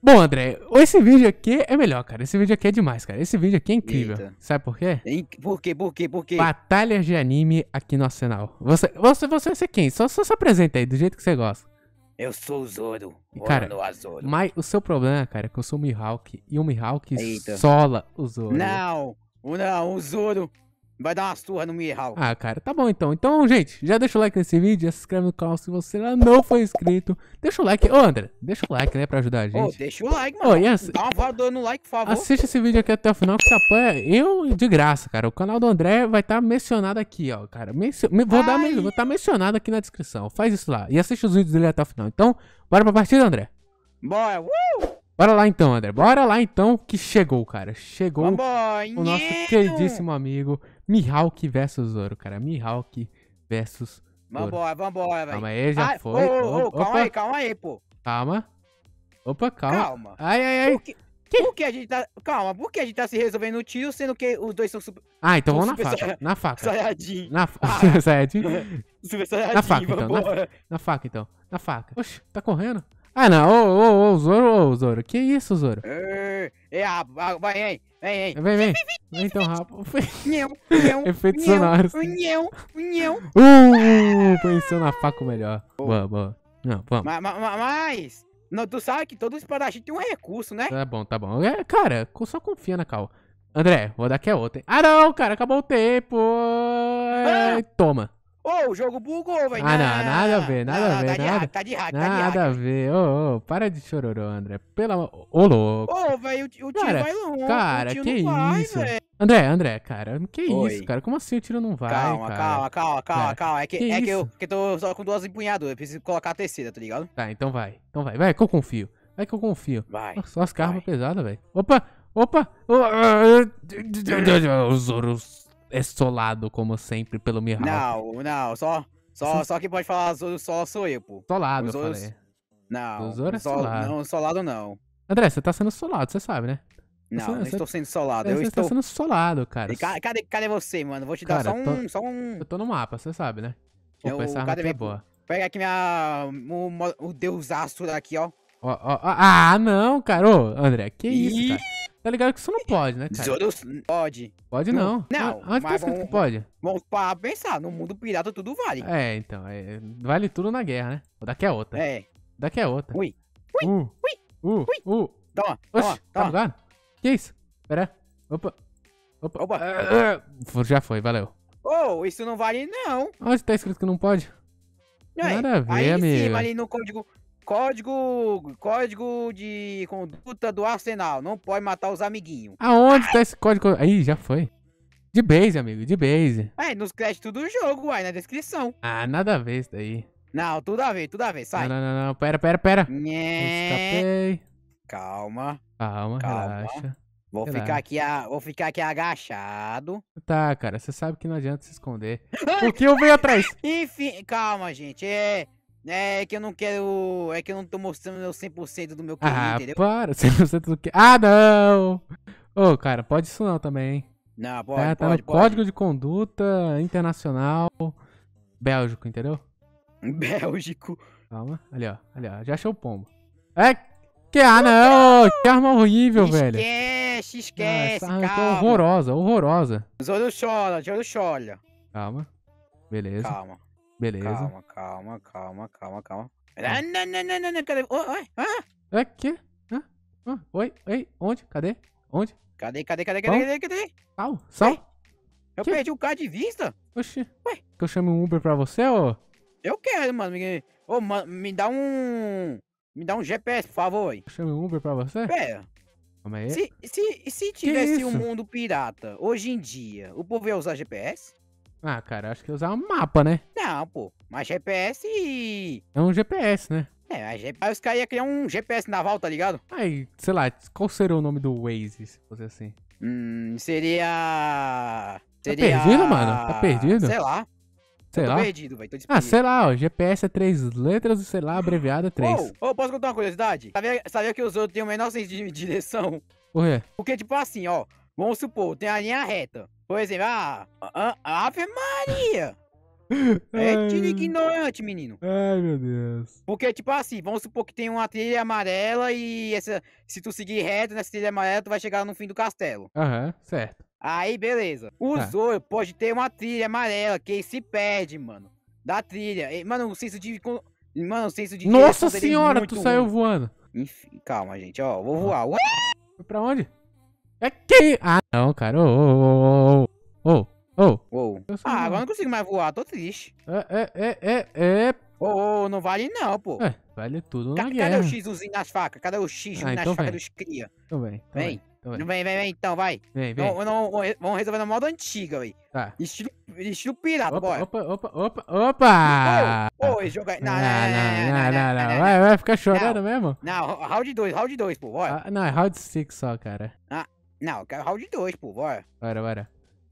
Bom, André, esse vídeo aqui é melhor, cara. Esse vídeo aqui é demais, cara. Esse vídeo aqui é incrível. Eita. Sabe por quê? É por quê, por quê, por quê? Batalhas de anime aqui no Arsenal. Você, você, você, você quem? Só, só se apresenta aí, do jeito que você gosta. Eu sou o Zoro. E, cara, Zoro. mas o seu problema, cara, é que eu sou o Mihawk. E o Mihawk Eita. sola o Zoro. Não, não, o Zoro Vai dar uma surra no Mihawk. Ah, cara, tá bom então. Então, gente, já deixa o like nesse vídeo, já se inscreve no canal se você ainda não foi inscrito. Deixa o like. Ô, André, deixa o like, né, pra ajudar a gente. Ô, deixa o like, mano. Ô, yes. Dá uma voadora no like, por favor. Assista esse vídeo aqui até o final que você apoia eu de graça, cara. O canal do André vai estar tá mencionado aqui, ó, cara. Mencio... Vou dar, vou estar tá mencionado aqui na descrição. Faz isso lá. E assiste os vídeos dele até o final. Então, bora pra partida, André? Bora, uh! Bora lá então, André. Bora lá então que chegou, cara. Chegou Vambora, o nosso queridíssimo amigo Mihawk versus Zoro, cara. Mihawk versus Zoro. Vambora, vambora, velho. Calma aí, já foi. Ô, ô, ô, calma aí, calma aí, pô. Calma. Opa, calma. Calma. Ai, ai, ai. Por que, que? Por que a gente tá... Calma, por que a gente tá se resolvendo no tiro, sendo que os dois são super... Ah, então vamos na faca. Saia... Na faca. Na faca. Ah. super Na faca, então. Na... na, faca, então. Na faca. Oxe, tá correndo? Ah, não. Ô, ô, ô, Zoro, ô, Zoro. Que isso, Zoro? É... Ei, rabo, é, vai, vem, vem, vem. Vem, vem. Vem então, rabo. Efeitos sonoros. Uh, pensou na faca melhor. Boa, boa. Não, vamos. Mas, mas, não, tu sabe que todo espadachim tem um recurso, né? Tá bom, tá bom. É, cara, só confia na cal. André, vou dar que é outra. Ah, não, cara, acabou o tempo. Ah. Toma. Ô, o jogo bugou, velho. Ah, não, nada a ver, nada não, a ver. Tá nada, de hack, tá de hack, tá de hack. Nada a ver. Ô, ô, para de chororô, André. Pela... Ô, louco. Ô, velho, o tiro cara, vai longe. Cara, que isso. Vai, André, André, cara, que Oi. isso, cara? Como assim o tiro não vai, calma, cara? Calma, calma, calma, calma. É que, que é que eu, que eu tô só com duas empunhadoras. Preciso colocar a terceira, tá ligado? Tá, então vai. Então vai, vai que eu confio. Vai que eu confio. Vai. Nossa, as carmas pesadas, velho. Opa, opa. Os ouros é solado como sempre, pelo Mihawk. Não, não, só, só, só que pode falar só sou eu, pô. Solado, Os eu falei. Não, o Zoro é solado. não, solado não. André, você tá sendo solado, você sabe, né? Não, você, não é, estou sendo solado. Você, é, eu você tá estou... tá sendo solado, cara. E cadê, cadê você, mano? Vou te cara, dar só um, só um... Eu tô no mapa, você sabe, né? eu, essa arma é minha... boa. Pega aqui minha... o, o deus astro daqui, ó. Oh, oh, oh, ah, não, cara. Ô, André, que isso, cara. Tá ligado que isso não pode, né, cara? pode. Pode não. Não. Onde tá escrito vamos, que pode? Vamos para pensar, no mundo pirata tudo vale. É, então. É, vale tudo na guerra, né? daqui é outra. É. daqui é outra. Ui. Ui. Uh. Ui. Uh. Uh. Toma, Oxi, toma, tá bugado? Que isso? Pera. Opa. Opa. Opa. Uh, já foi, valeu. Oh, isso não vale não. Onde tá escrito que não pode? É Nada a ver, aí, amigo. Em cima, ali no código código código de conduta do Arsenal. Não pode matar os amiguinhos. Aonde tá esse código? Aí, já foi. De base, amigo, de base. É, nos créditos do jogo, aí na descrição. Ah, nada a ver isso daí. Não, tudo a ver, tudo a ver, sai. Não, não, não, não. pera, pera, pera. Nhê. Escapei. Calma. Calma, calma. relaxa. Vou ficar, aqui a, vou ficar aqui agachado. Tá, cara, você sabe que não adianta se esconder. Porque eu venho atrás. Enfim, calma, gente. É, é que eu não quero. É que eu não tô mostrando meu 100% do meu QI, ah, entendeu? Para, 100% do que. Ah, não! Ô, oh, cara, pode isso não também, hein? Não, é, pode, é, tá pode, no pode. Código de Conduta Internacional Bélgico, entendeu? Bélgico. Calma, ali ó, ali ó, já achou o pombo. É, que ah não, não! que arma horrível, esquece, velho. Esquece, ah, esquece, ah, calma. É horrorosa, horrorosa. Zoro chora, Zoro chora. Calma, beleza. Calma. Beleza. Calma, calma, calma, calma, calma. Tá. Ah, não, não, não, não, não, cadê? Oi, oi, ah! É que? Ah, ah, oi, oi, onde? Cadê? Onde? Cadê, cadê, cadê, cadê, cadê, cadê? Sal, sal. Eu que? perdi o carro de vista. Oxi. Ué? Que eu chame um Uber pra você, ô? Eu quero, mano. Me... Ô, mano, me dá um... Me dá um GPS, por favor. Eu chame um Uber pra você? Pera. Como é? Se, se, se tivesse um mundo pirata, hoje em dia, o povo ia usar GPS? Ah, cara, acho que usar um mapa, né? Não, pô. Mas GPS. É um GPS, né? É, aí os caras iam criar um GPS naval, tá ligado? Aí, sei lá, qual seria o nome do Waze, se fosse assim? Hum, seria. Tá seria. Tá perdido, mano? Tá perdido? Sei lá. Sei lá. Tô perdido, velho. tô ah, sei lá, ó, GPS é três letras, sei lá, abreviada é três. Ô, oh, oh, posso contar uma curiosidade? Sabia, sabia que os outros têm o menor senso de direção? Por quê? Porque, tipo assim, ó, vamos supor, tem a linha reta. Por exemplo, ah, ah, ah Ave Maria! É tiro ignorante, menino. Ai, meu Deus. Porque, tipo assim, vamos supor que tem uma trilha amarela e essa, se tu seguir reto nessa trilha amarela, tu vai chegar no fim do castelo. Aham, uhum, certo. Aí, beleza. O ah. Zoro pode ter uma trilha amarela que se perde, mano. Da trilha. Mano, o senso de... Mano, o senso de... Nossa é senhora, é tu saiu voando. Enfim, calma, gente. Ó, vou voar. Ué! pra onde? É que. Ah, não, cara. Ô, ô, ô, ô, ô. ô. Ah, agora não consigo mais voar, tô triste. É, é, é, é, é. Ô, oh, oh, não vale não, pô. É, vale tudo na C guerra. Cadê o X1zinho nas facas? Cadê o X ah, nas então facas vem. dos cria? Tô bem, tô vem. Então vem. vem, vem, vem, então, vai. Vem, vem. Não, vamos resolver na moda antiga, velho. Tá. Estilo, estilo pirata, opa, bora. Opa, opa, opa, opa! Ô, oh, oh, joga... Não, não, não, não, não, não, não, Vai, vai ficar chorando não. mesmo? Não, round 2, round 2, pô, bora. Ah, não, é round 6 só, cara. Ah, não, eu quero round 2, pô, bora. Bora, bora.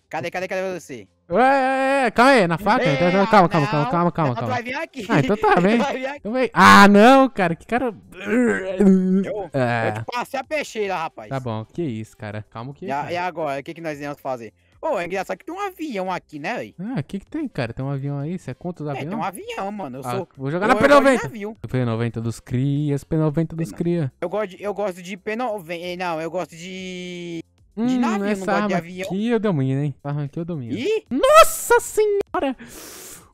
Cadê, cadê, cadê você? Ué, é, é, é, calma aí, na faca? Então, então, calma, calma, calma, calma, calma, então calma. vai vir aqui. Ah, então tá, vem. Então vem. Ah, não, cara, que cara... Eu, é. eu te passei a peixeira, rapaz. Tá bom, que isso, cara. Calma que... E, e agora, o que, que nós íamos fazer? Ô, oh, é engraçado que tem um avião aqui, né, velho? Ah, o que que tem, cara? Tem um avião aí? Você é contra os aviões? É, tem um avião, mano. Eu ah, sou... Vou jogar eu, na P90. P90 dos crias, P90 dos P90. cria. Eu gosto, de, eu gosto de P90... Eh, não, eu gosto de... Hum, de navio, não gosto de avião. Aqui eu domino, hein? Arranquei o domino. Ih! Nossa senhora!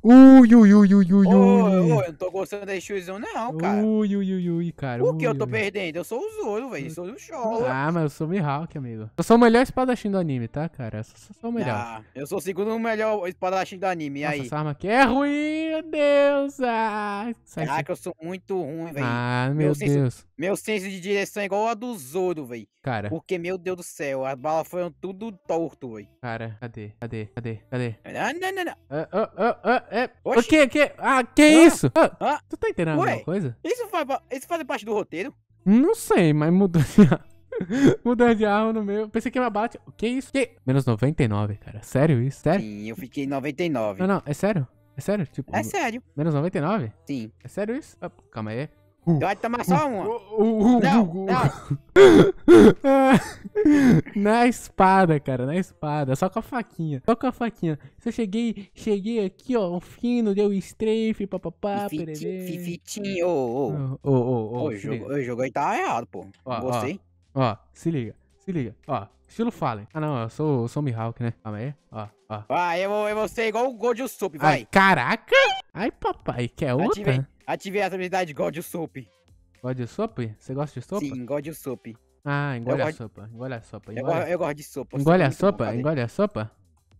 Ui, ui, ui, ui, ui, ui. eu não tô gostando desse chuizão, não, cara. Ui, ui, ui, ui, cara. O que eu tô perdendo? Eu sou o Zoro, velho. Sou o show. Ah, mas eu sou o Mihawk, amigo. Eu sou o melhor espadachim do anime, tá, cara? Eu sou, sou o melhor. Ah, eu sou o segundo melhor espadachim do anime, e Nossa, aí? essa arma aqui é ruim, meu Deus. Ah, Caraca, eu sou muito ruim, velho. Ah, meu eu Deus. Meu senso de direção é igual a do Zoro, velho. Cara. Porque, meu Deus do céu, as balas foram tudo torto, velho. Cara, cadê? Cadê? Cadê? Cadê? Ah, não, não, não. Ah, ah, ah, ah é. O que, que? Ah, que ah, isso? Ah, ah, tu tá entendendo Ué, alguma coisa? Isso faz, isso faz parte do roteiro? Não sei, mas mudou Mudou de arma no meio. Pensei que ia bala. O que é isso? Que? Menos 99, cara. Sério isso? Sério? Sim, eu fiquei 99. Não, não, é sério? É sério? Tipo, é sério. Menos 99? Sim. É sério isso? Ah, calma aí. Vai tomar só uma. não, não. na espada, cara, na espada. Só com a faquinha. Só com a faquinha. Se eu cheguei, cheguei aqui, ó, fino, deu strafe, papapá, pererê. Fifitinho, ô, ô. Ô, ô, ô. O jogo aí tá errado, pô. Ó, Você. Ó, ó, se liga, se liga, ó. Estilo Fallen. Ah, não, eu sou, eu sou Mihawk, né? Calma aí, ó, ó. Vai, ah, eu, eu vou ser igual o Gold Soup, vai. Ai, caraca! Ai, papai, quer outra? Ativei as habilidades God Soup. God Soup? Você gosta de sopa? Sim, God Soup. Ah, engole a, sopa, engole a sopa. Eu, gosto de sopa. Engole a sopa, é engole a sopa.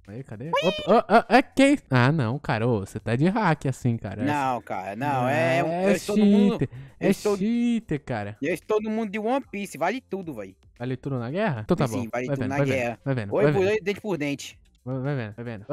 Aí, cadê? Opa, oh, oh, okay. É ah, não, cara, oh, você tá de hack assim, cara. Não, cara, não, é... Ah, é, é cheater, mundo, é cheater, cara. Eu estou no mundo de One Piece, vale tudo, véi. Vale tudo na guerra? Então tá Sim, bom. Sim, vale vai tudo vendo, na guerra. Vendo, vai vendo, Oi, vai por dente por dente. Vai vendo, vai vendo.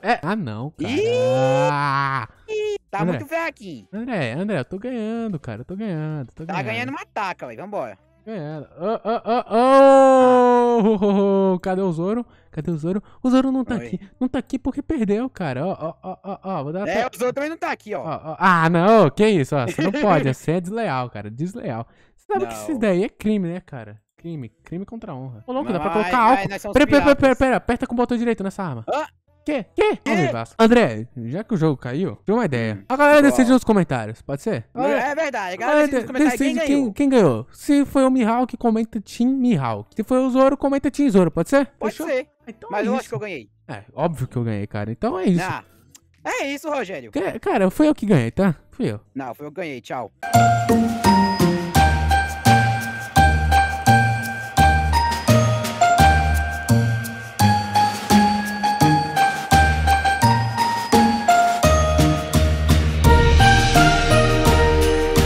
é, é. Ah, não, cara. Ih! Ih! Tá André, muito velho aqui. André, André, eu tô ganhando, cara. Eu tô ganhando, tô tá ganhando. Tá ganhando uma taca, velho. Vambora. Ganhando. Oh, oh, oh, oh! Ah. Cadê o Zoro? Cadê o Zoro? O Zoro não tá Oi. aqui. Não tá aqui porque perdeu, cara. Ó, ó, ó, ó, ó. Vou dar é, pra... o Zoro também não tá aqui, ó. Ah, não. Que isso, ó. Você não pode. Você é desleal, cara. Desleal. Você sabe não. que isso daí é crime, né, cara? Crime. Crime contra a honra. Ô, louco, dá pra colocar álcool. pera, pera, pera, pera, pera. Aperta com o botão direito nessa arma. Ah. Que? Que? que? André, já que o jogo caiu, tem uma ideia. Hum. A galera decide nos comentários, pode ser? É, verdade, a galera decide nos comentários decide quem, ganhou. Quem, ganhou. Se foi o Mihawk, comenta Team Mihawk. Se foi o Zoro, comenta Team Zoro, pode ser? Pode Fechou? ser. Então Mas é eu isso. acho que eu ganhei. É, óbvio que eu ganhei, cara. Então é isso. Ah, é isso, Rogério. Que, cara, foi eu que ganhei, tá? Fui eu. Não, foi eu que ganhei. Tchau.